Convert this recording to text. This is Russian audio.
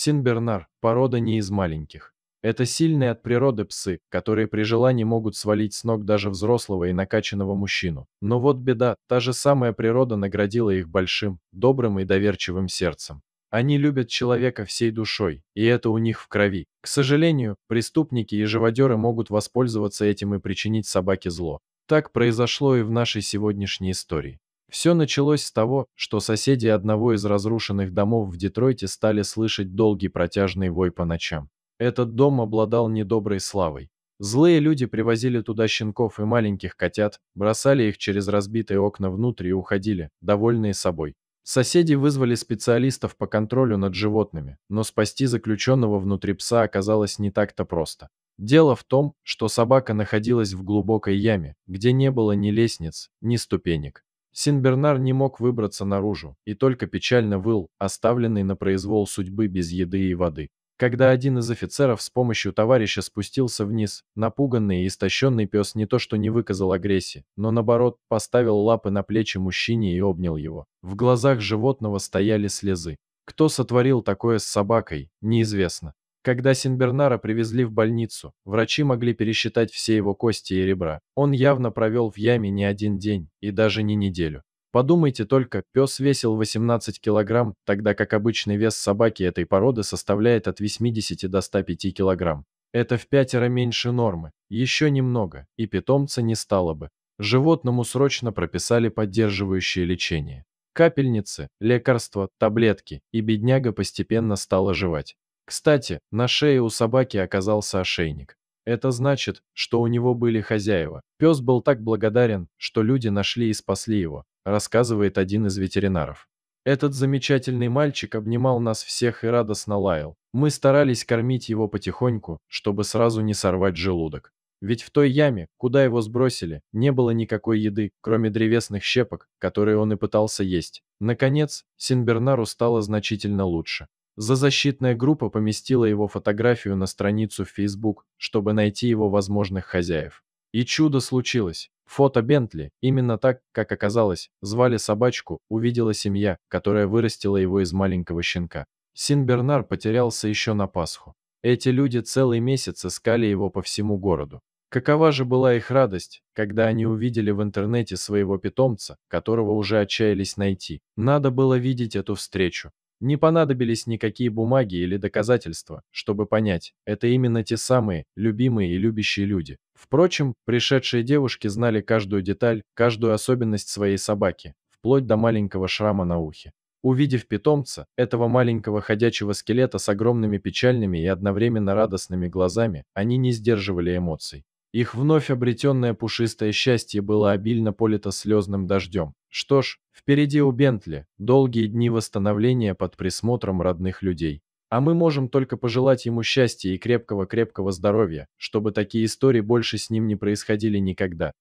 Синбернар – порода не из маленьких. Это сильные от природы псы, которые при желании могут свалить с ног даже взрослого и накачанного мужчину. Но вот беда, та же самая природа наградила их большим, добрым и доверчивым сердцем. Они любят человека всей душой, и это у них в крови. К сожалению, преступники и живодеры могут воспользоваться этим и причинить собаке зло. Так произошло и в нашей сегодняшней истории. Все началось с того, что соседи одного из разрушенных домов в Детройте стали слышать долгий протяжный вой по ночам. Этот дом обладал недоброй славой. Злые люди привозили туда щенков и маленьких котят, бросали их через разбитые окна внутрь и уходили, довольные собой. Соседи вызвали специалистов по контролю над животными, но спасти заключенного внутри пса оказалось не так-то просто. Дело в том, что собака находилась в глубокой яме, где не было ни лестниц, ни ступенек. Синбернар не мог выбраться наружу и только печально выл, оставленный на произвол судьбы без еды и воды. Когда один из офицеров с помощью товарища спустился вниз, напуганный и истощенный пес не то что не выказал агрессии, но наоборот поставил лапы на плечи мужчине и обнял его. В глазах животного стояли слезы. Кто сотворил такое с собакой, неизвестно. Когда Синбернара привезли в больницу, врачи могли пересчитать все его кости и ребра. Он явно провел в яме не один день и даже не неделю. Подумайте только, пес весил 18 килограмм, тогда как обычный вес собаки этой породы составляет от 80 до 105 килограмм. Это в пятеро меньше нормы, еще немного, и питомца не стало бы. Животному срочно прописали поддерживающее лечение. Капельницы, лекарства, таблетки, и бедняга постепенно стал оживать. Кстати, на шее у собаки оказался ошейник. Это значит, что у него были хозяева. Пес был так благодарен, что люди нашли и спасли его, рассказывает один из ветеринаров. Этот замечательный мальчик обнимал нас всех и радостно лаял. Мы старались кормить его потихоньку, чтобы сразу не сорвать желудок. Ведь в той яме, куда его сбросили, не было никакой еды, кроме древесных щепок, которые он и пытался есть. Наконец, Синбернару стало значительно лучше. За защитная группа поместила его фотографию на страницу в Facebook, чтобы найти его возможных хозяев. И чудо случилось. Фото Бентли, именно так, как оказалось, звали собачку, увидела семья, которая вырастила его из маленького щенка. Син-Бернар потерялся еще на Пасху. Эти люди целый месяц искали его по всему городу. Какова же была их радость, когда они увидели в интернете своего питомца, которого уже отчаялись найти. Надо было видеть эту встречу. Не понадобились никакие бумаги или доказательства, чтобы понять, это именно те самые, любимые и любящие люди. Впрочем, пришедшие девушки знали каждую деталь, каждую особенность своей собаки, вплоть до маленького шрама на ухе. Увидев питомца, этого маленького ходячего скелета с огромными печальными и одновременно радостными глазами, они не сдерживали эмоций. Их вновь обретенное пушистое счастье было обильно полито слезным дождем. Что ж, впереди у Бентли долгие дни восстановления под присмотром родных людей. А мы можем только пожелать ему счастья и крепкого-крепкого здоровья, чтобы такие истории больше с ним не происходили никогда.